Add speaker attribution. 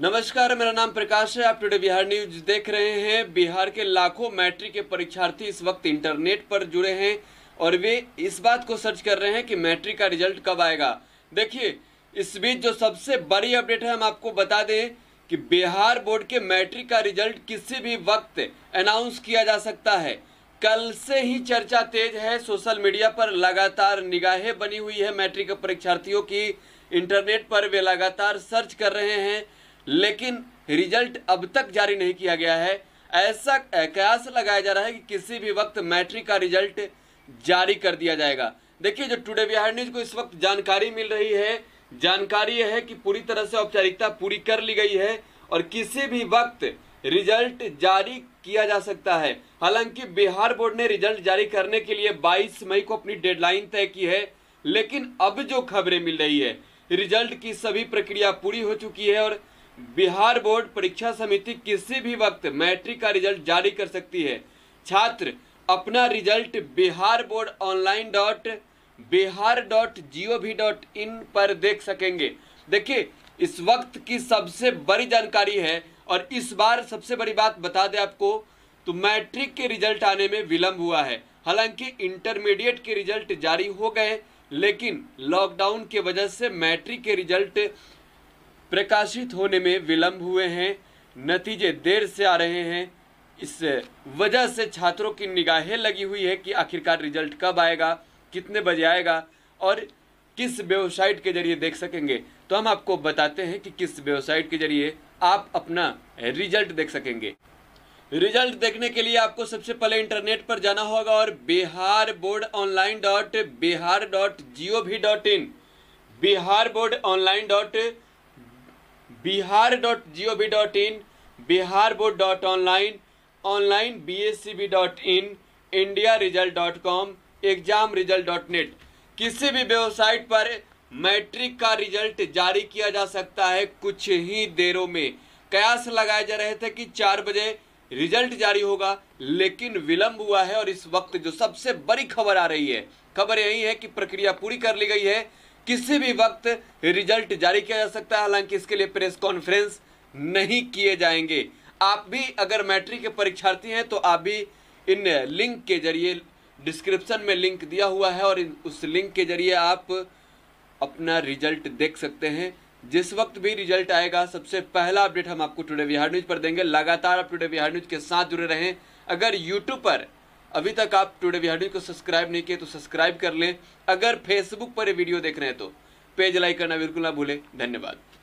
Speaker 1: नमस्कार मेरा नाम प्रकाश है आप टुडे बिहार न्यूज देख रहे हैं बिहार के लाखों मैट्रिक के परीक्षार्थी इस वक्त इंटरनेट पर जुड़े हैं और वे इस बात को सर्च कर रहे हैं कि मैट्रिक का रिजल्ट कब आएगा देखिए इस बीच जो सबसे बड़ी अपडेट है हम आपको बता दें कि बिहार बोर्ड के मैट्रिक का रिजल्ट किसी भी वक्त अनाउंस किया जा सकता है कल से ही चर्चा तेज है सोशल मीडिया पर लगातार निगाहें बनी हुई है मैट्रिक परीक्षार्थियों की इंटरनेट पर वे लगातार सर्च कर रहे हैं लेकिन रिजल्ट अब तक जारी नहीं किया गया है ऐसा कयास लगाया जा रहा है कि किसी भी वक्त मैट्रिक का रिजल्ट जारी कर दिया जाएगा देखिए जो टुडे बिहार न्यूज को इस वक्त जानकारी मिल रही है जानकारी है कि पूरी तरह से औपचारिकता पूरी कर ली गई है और किसी भी वक्त रिजल्ट जारी किया जा सकता है हालांकि बिहार बोर्ड ने रिजल्ट जारी करने के लिए 22 मई को अपनी डेडलाइन तय की है लेकिन अब जो खबरें मिल रही है रिजल्ट की सभी प्रक्रिया पूरी हो चुकी है और बिहार बोर्ड परीक्षा समिति किसी भी वक्त मैट्रिक का रिजल्ट जारी कर सकती है छात्र अपना result Bihar board online dot Bihar dot G O V dot in पर देख सकेंगे देखिए इस वक्त की सबसे बड़ी जानकारी है और इस बार सबसे बड़ी बात बता दें आपको तो मैट्रिक के रिजल्ट आने में विलंब हुआ है हालांकि इंटरमीडिएट के रिजल्ट जारी हो गए लेकिन लॉकडाउन के वजह से मैट्रिक के रिजल्ट प्रकाशित होने में विलंब हुए हैं नतीजे देर से आ रहे हैं इस वजह से छात्रों की निगाहें लगी हुई है कि आखिरकार रिजल्ट कब आएगा कितने बजे आएगा और किस वेबसाइट के जरिए देख सकेंगे तो हम आपको बताते हैं कि किस वेबसाइट के जरिए आप अपना रिजल्ट देख सकेंगे रिजल्ट देखने के लिए आपको सबसे पहले इंटरनेट पर जाना होगा और Bihar board online dot Bihar dot G O V dot in Bihar board online dot Bihar dot G O V dot in Bihar board dot online online B S C B dot in India result dot com exam result dot net किसी भी website पर matric का result जारी किया जा सकता है कुछ ही देरों में कयास लगाए जा रहे थे कि चार बजे रिजल्ट जारी होगा लेकिन विलंब हुआ है और इस वक्त जो सबसे बड़ी खबर आ रही है खबर यही है कि प्रक्रिया पूरी कर ली गई है किसी भी वक्त रिजल्ट जारी किया जा सकता है हालांकि इसके लिए प्रेस कॉन्फ्रेंस नहीं किए जाएंगे आप भी अगर मैट्रिक के परीक्षार्थी हैं तो आप भी इन लिंक के जरिए डिस्क्रिप्शन में लिंक दिया हुआ है और उस लिंक के जरिए आप अपना रिजल्ट देख सकते हैं जिस वक्त भी रिजल्ट आएगा सबसे पहला अपडेट हम आपको टुडे बिहार न्यूज पर देंगे लगातार आप टुडे बिहार न्यूज के साथ जुड़े रहें अगर यूट्यूब पर अभी तक आप टुडे बिहार को सब्सक्राइब नहीं किए तो सब्सक्राइब कर लें अगर फेसबुक पर ये वीडियो देख रहे हैं तो पेज लाइक करना बिल्कुल ना भूलें धन्यवाद